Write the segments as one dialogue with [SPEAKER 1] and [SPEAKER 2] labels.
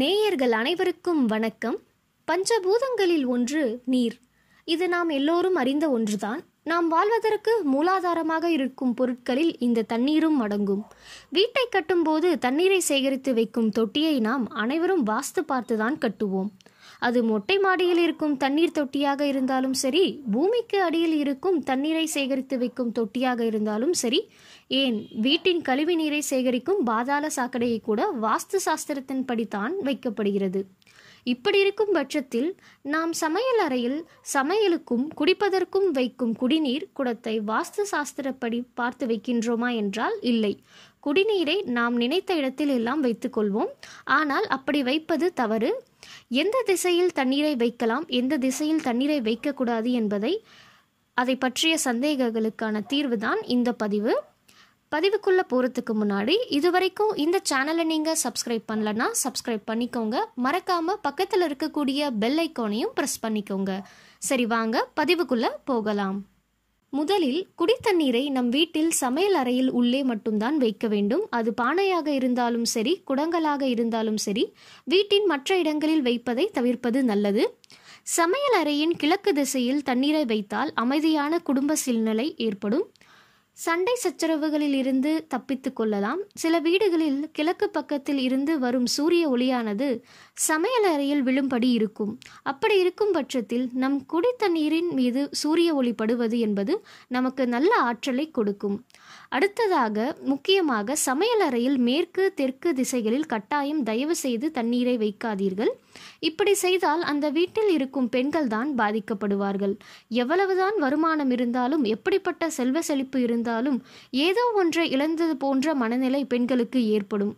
[SPEAKER 1] நேயர்கள் அனைவருக்கும் வணக்கம் பஞ்சபூதங்களில் ஒன்று நீர் இது நாம் எல்லோரும் அறிந்த ஒன்றுதான் நாம் வாழ்வதற்கு மூலாதாரமாக இருக்கும் பொருட்களில் இந்த தண்ணீரும் அடங்கும் வீட்டை கட்டும்போது தண்ணீரை சேகரித்து வைக்கும் தொட்டியை நாம் அனைவரும் வாஸ்து பார்த்துதான் கட்டுவோம் அது மொட்டை மாடியில் இருக்கும் தண்ணீர் தொட்டியாக இருந்தாலும் சரி பூமிக்கு அடியில் இருக்கும் தண்ணீரை சேகரித்து வைக்கும் தொட்டியாக இருந்தாலும் சரி ஏன் வீட்டின் கழிவு நீரை சேகரிக்கும் பாதாள சாக்கடையை கூட வாஸ்து சாஸ்திரத்தின்படி தான் வைக்கப்படுகிறது இப்படி இருக்கும் பட்சத்தில் நாம் சமையல் அறையில் சமையலுக்கும் குடிப்பதற்கும் வைக்கும் குடிநீர் குடத்தை வாஸ்து சாஸ்திரப்படி பார்த்து வைக்கின்றோமா என்றால் இல்லை குடிநீரை நாம் நினைத்த இடத்தில் எல்லாம் வைத்துக்கொள்வோம் ஆனால் அப்படி வைப்பது தவறு எந்த திசையில் தண்ணீரை வைக்கலாம் எந்த திசையில் தண்ணீரை வைக்கக்கூடாது என்பதை அதை பற்றிய சந்தேகங்களுக்கான தீர்வுதான் இந்த பதிவு பதிவுக்குள்ளே போகிறதுக்கு முன்னாடி இது வரைக்கும் இந்த சேனலை நீங்கள் சப்ஸ்கிரைப் பண்ணலன்னா சப்ஸ்கிரைப் பண்ணிக்கோங்க மறக்காமல் பக்கத்தில் இருக்கக்கூடிய பெல் ஐக்கோனையும் ப்ரெஸ் பண்ணிக்கோங்க சரி வாங்க பதிவுக்குள்ளே போகலாம் முதலில் குடித்தண்ணீரை நம் வீட்டில் சமையல் அறையில் உள்ளே மட்டும்தான் வைக்க வேண்டும் அது பானையாக இருந்தாலும் சரி குடங்களாக இருந்தாலும் சரி வீட்டின் மற்ற இடங்களில் வைப்பதை தவிர்ப்பது நல்லது சமையல் அறையின் கிழக்கு திசையில் தண்ணீரை வைத்தால் அமைதியான குடும்ப சில்நிலை ஏற்படும் சண்டை சச்சரவுகளில் இருந்து தப்பித்து கொள்ளலாம் சில வீடுகளில் கிழக்கு பக்கத்தில் இருந்து வரும் சூரிய ஒளியானது சமையல் அறையில் விழும்படி இருக்கும் அப்படி இருக்கும் பட்சத்தில் நம் குடித்தண்ணீரின் மீது சூரிய ஒளி படுவது என்பது நமக்கு நல்ல ஆற்றலை கொடுக்கும் அடுத்ததாக முக்கியமாக சமையல் அறையில் மேற்கு தெற்கு திசைகளில் கட்டாயம் தயவு செய்து தண்ணீரை வைக்காதீர்கள் இப்படி செய்தால் அந்த வீட்டில் இருக்கும் பெண்கள் தான் பாதிக்கப்படுவார்கள் எவ்வளவுதான் வருமானம் இருந்தாலும் எப்படிப்பட்ட செல்வ செழிப்பு இருந்தால் இருந்தாலும் ஏதோ ஒன்றை இழந்தது போன்ற மனநிலை பெண்களுக்கு ஏற்படும்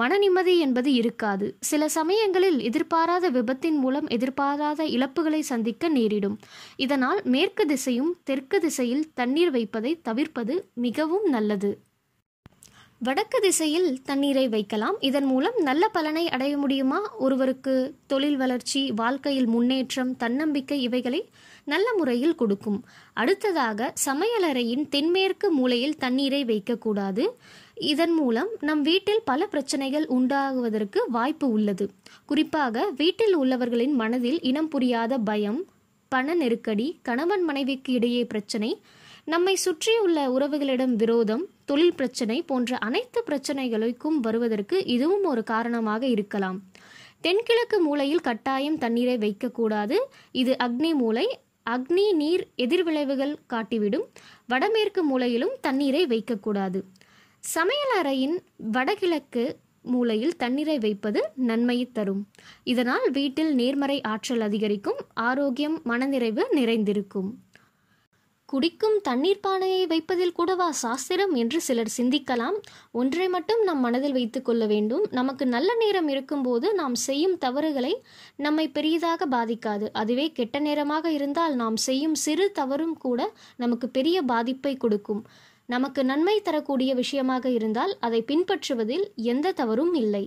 [SPEAKER 1] மன நிம்மதி என்பது இருக்காது சில சமயங்களில் எதிர்பாராத விபத்தின் மூலம் எதிர்பாராத இழப்புகளை சந்திக்க நேரிடும் இதனால் மேற்கு திசையும் தெற்கு திசையில் தண்ணீர் வைப்பதை தவிர்ப்பது மிகவும் நல்லது வடக்கு திசையில் தண்ணீரை வைக்கலாம் இதன் மூலம் நல்ல பலனை அடைய முடியுமா ஒருவருக்கு தொழில் வளர்ச்சி வாழ்க்கையில் முன்னேற்றம் தன்னம்பிக்கை இவைகளை நல்ல முறையில் கொடுக்கும் அடுத்ததாக சமையலறையின் தென்மேற்கு மூலையில் தண்ணீரை வைக்கக்கூடாது இதன் மூலம் நம் வீட்டில் பல பிரச்சனைகள் உண்டாகுவதற்கு வாய்ப்பு உள்ளது குறிப்பாக வீட்டில் உள்ளவர்களின் மனதில் இனம் புரியாத பயம் பண நெருக்கடி கணவன் மனைவிக்கு இடையே பிரச்சனை நம்மை சுற்றியுள்ள உறவுகளிடம் விரோதம் தொழில் பிரச்சனை போன்ற அனைத்து பிரச்சனைகளுக்கும் வருவதற்கு இதுவும் ஒரு காரணமாக இருக்கலாம் தென்கிழக்கு மூலையில் கட்டாயம் தண்ணீரை வைக்கக்கூடாது இது அக்னி மூலை அக்னி நீர் எதிர்விளைவுகள் காட்டிவிடும் வடமேற்கு மூலையிலும் தண்ணீரை வைக்கக்கூடாது சமையல் அறையின் வடகிழக்கு மூலையில் தண்ணீரை வைப்பது நன்மையை தரும் இதனால் வீட்டில் நேர்மறை ஆற்றல் அதிகரிக்கும் ஆரோக்கியம் மனநிறைவு நிறைந்திருக்கும் குடிக்கும் தண்ணீர் பானையை வைப்பதில் கூடவா சாஸ்திரம் என்று சிலர் சிந்திக்கலாம் ஒன்றை மட்டும் நம் மனதில் வைத்து கொள்ள வேண்டும் நமக்கு நல்ல நேரம் இருக்கும்போது நாம் செய்யும் தவறுகளை நம்மை பெரியதாக பாதிக்காது அதுவே கெட்ட நேரமாக இருந்தால் நாம் செய்யும் சிறு தவறும் கூட நமக்கு பெரிய பாதிப்பை கொடுக்கும் நமக்கு நன்மை தரக்கூடிய விஷயமாக இருந்தால் அதை பின்பற்றுவதில் எந்த தவறும் இல்லை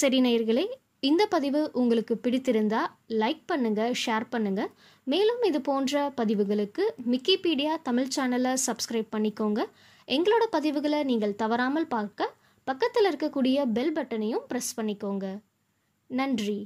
[SPEAKER 1] சரி நேயர்களே இந்த பதிவு உங்களுக்கு பிடித்திருந்தா லைக் பண்ணுங்க ஷேர் பண்ணுங்க மேலும் இது போன்ற பதிவுகளுக்கு விக்கிபீடியா தமிழ் சேனலை சப்ஸ்கிரைப் பண்ணிக்கோங்க எங்களோட பதிவுகளை நீங்கள் தவறாமல் பார்க்க பக்கத்தில் இருக்கக்கூடிய பெல் பட்டனையும் ப்ரெஸ் பண்ணிக்கோங்க நன்றி